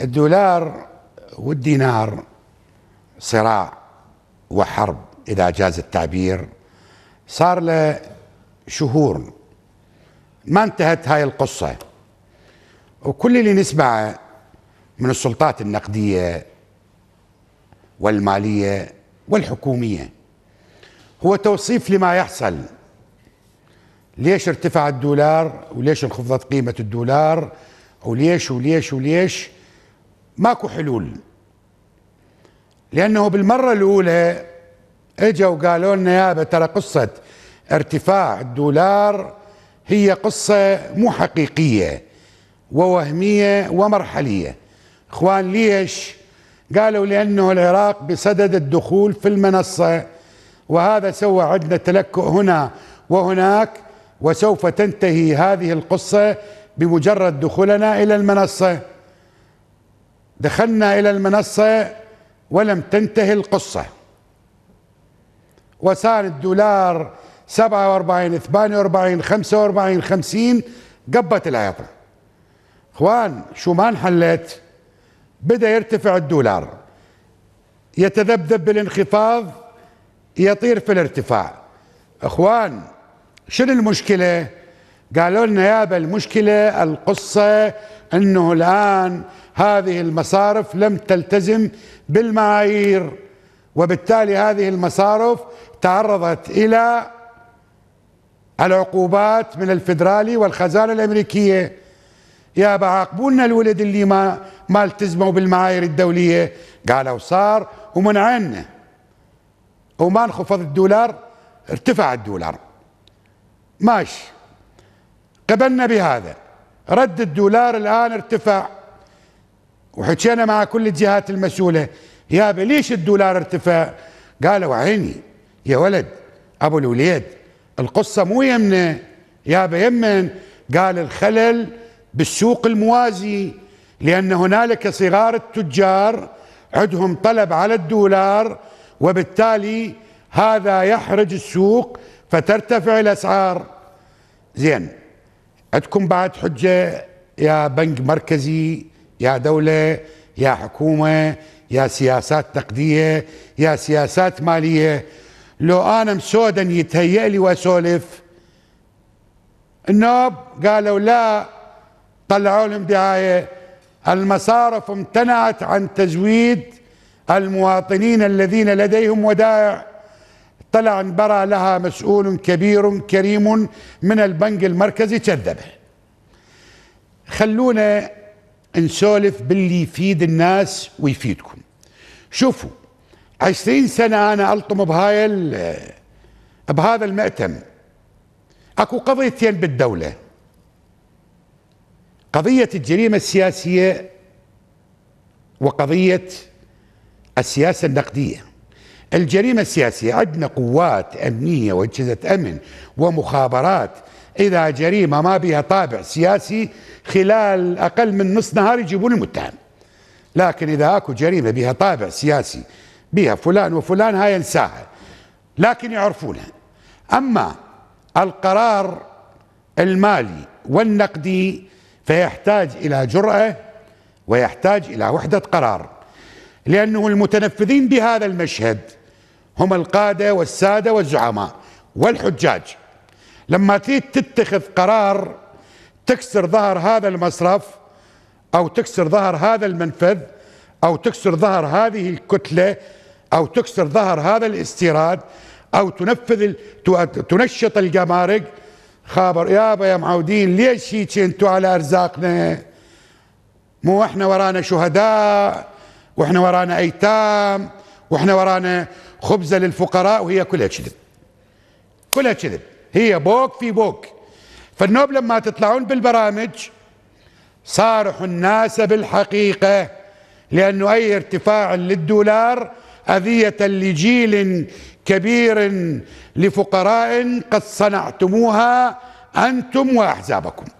الدولار والدينار صراع وحرب إذا جاز التعبير صار له شهور ما انتهت هاي القصة وكل اللي نسمعه من السلطات النقدية والمالية والحكومية هو توصيف لما يحصل ليش ارتفع الدولار وليش انخفضت قيمة الدولار وليش وليش وليش ماكو حلول لانه بالمره الاولى اجوا وقالوا لنا يابا ترى قصه ارتفاع الدولار هي قصه مو حقيقيه ووهميه ومرحليه اخوان ليش قالوا لانه العراق بصدد الدخول في المنصه وهذا سوى عندنا تلكؤ هنا وهناك وسوف تنتهي هذه القصه بمجرد دخولنا الى المنصه دخلنا إلى المنصة ولم تنتهي القصة وصار الدولار 47 48 45 50 قبت العيطة اخوان شو ما انحلت بدا يرتفع الدولار يتذبذب بالانخفاض يطير في الارتفاع اخوان شنو المشكله قالوا لنا يا المشكلة القصة أنه الآن هذه المصارف لم تلتزم بالمعايير وبالتالي هذه المصارف تعرضت إلى العقوبات من الفدرالي والخزانة الأمريكية يا بعاقبونا الولد اللي ما ما التزموا بالمعايير الدولية قالوا صار ومنعنا وما انخفض الدولار ارتفع الدولار ماشي قبلنا بهذا رد الدولار الآن ارتفع وحكينا مع كل الجهات المسؤولة يابا ليش الدولار ارتفع قالوا عيني يا ولد أبو الوليد القصة مو يمنا يابا يمن قال الخلل بالسوق الموازي لأن هنالك صغار التجار عندهم طلب على الدولار وبالتالي هذا يحرج السوق فترتفع الأسعار زين عندكم بعد حجة يا بنك مركزي يا دولة يا حكومة يا سياسات نقدية يا سياسات مالية لو أنا مسودا يتهيأ لي وأسولف النوب قالوا لا طلعوا لهم دعاية المصارف امتنعت عن تزويد المواطنين الذين لديهم ودائع طلع برا لها مسؤول كبير كريم من البنك المركزي كذبه خلونا نسولف باللي يفيد الناس ويفيدكم شوفوا عشرين سنة أنا ألطم بهاي بهذا المأتم أكو قضيتين بالدولة قضية الجريمة السياسية وقضية السياسة النقدية الجريمة السياسية عندنا قوات أمنية وأجهزة أمن ومخابرات إذا جريمة ما بها طابع سياسي خلال أقل من نص نهار يجيبون المتهم لكن إذا أكو جريمة بها طابع سياسي بها فلان وفلان هاي ينساها لكن يعرفونها أما القرار المالي والنقدي فيحتاج إلى جرأة ويحتاج إلى وحدة قرار لأنه المتنفذين بهذا المشهد هم القادة والسادة والزعماء والحجاج لما تيجي تتخذ قرار تكسر ظهر هذا المصرف أو تكسر ظهر هذا المنفذ أو تكسر ظهر هذه الكتلة أو تكسر ظهر هذا الاستيراد أو تنفذ تنشط الجمارك خابر يابا يا معودين ليش هيك انتوا على ارزاقنا مو احنا ورانا شهداء واحنا ورانا ايتام واحنا ورانا خبزة للفقراء وهي كلها كذب كلها كذب هي بوك في بوك فالنوب لما تطلعون بالبرامج صارحوا الناس بالحقيقة لأنه أي ارتفاع للدولار أذية لجيل كبير لفقراء قد صنعتموها أنتم وأحزابكم